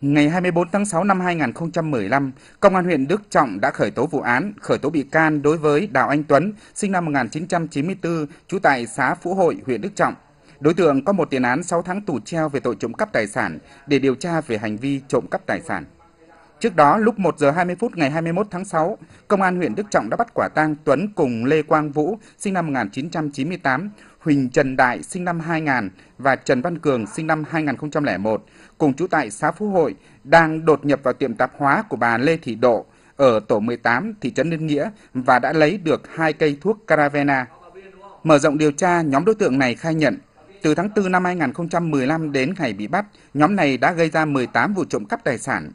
Ngày 24 tháng 6 năm 2015, Công an huyện Đức Trọng đã khởi tố vụ án, khởi tố bị can đối với Đào Anh Tuấn, sinh năm 1994, trú tại xã Phú Hội, huyện Đức Trọng. Đối tượng có một tiền án 6 tháng tù treo về tội trộm cắp tài sản để điều tra về hành vi trộm cắp tài sản. Trước đó, lúc 1 giờ 20 phút ngày 21 tháng 6, Công an huyện Đức Trọng đã bắt quả tang Tuấn cùng Lê Quang Vũ, sinh năm 1998, Huỳnh Trần Đại sinh năm 2000 và Trần Văn Cường sinh năm 2001, cùng trú tại xã Phú Hội, đang đột nhập vào tiệm tạp hóa của bà Lê Thị Độ ở tổ 18 thị trấn Liên Nghĩa và đã lấy được hai cây thuốc Caravena. Mở rộng điều tra, nhóm đối tượng này khai nhận từ tháng 4 năm 2015 đến ngày bị bắt, nhóm này đã gây ra 18 vụ trộm cắp tài sản,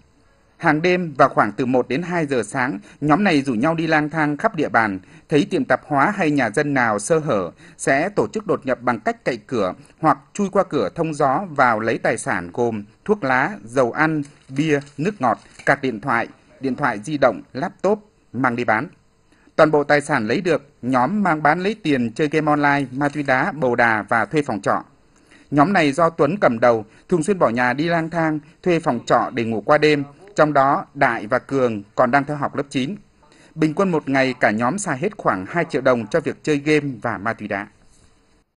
Hàng đêm và khoảng từ 1 đến 2 giờ sáng, nhóm này rủ nhau đi lang thang khắp địa bàn, thấy tiệm tạp hóa hay nhà dân nào sơ hở sẽ tổ chức đột nhập bằng cách cậy cửa hoặc chui qua cửa thông gió vào lấy tài sản gồm thuốc lá, dầu ăn, bia, nước ngọt, cạc điện thoại, điện thoại di động, laptop mang đi bán. Toàn bộ tài sản lấy được, nhóm mang bán lấy tiền chơi game online, ma túy đá, bầu đà và thuê phòng trọ. Nhóm này do Tuấn cầm đầu, thường xuyên bỏ nhà đi lang thang, thuê phòng trọ để ngủ qua đêm, trong đó, Đại và Cường còn đang theo học lớp 9. Bình quân một ngày cả nhóm xài hết khoảng 2 triệu đồng cho việc chơi game và ma túy đá.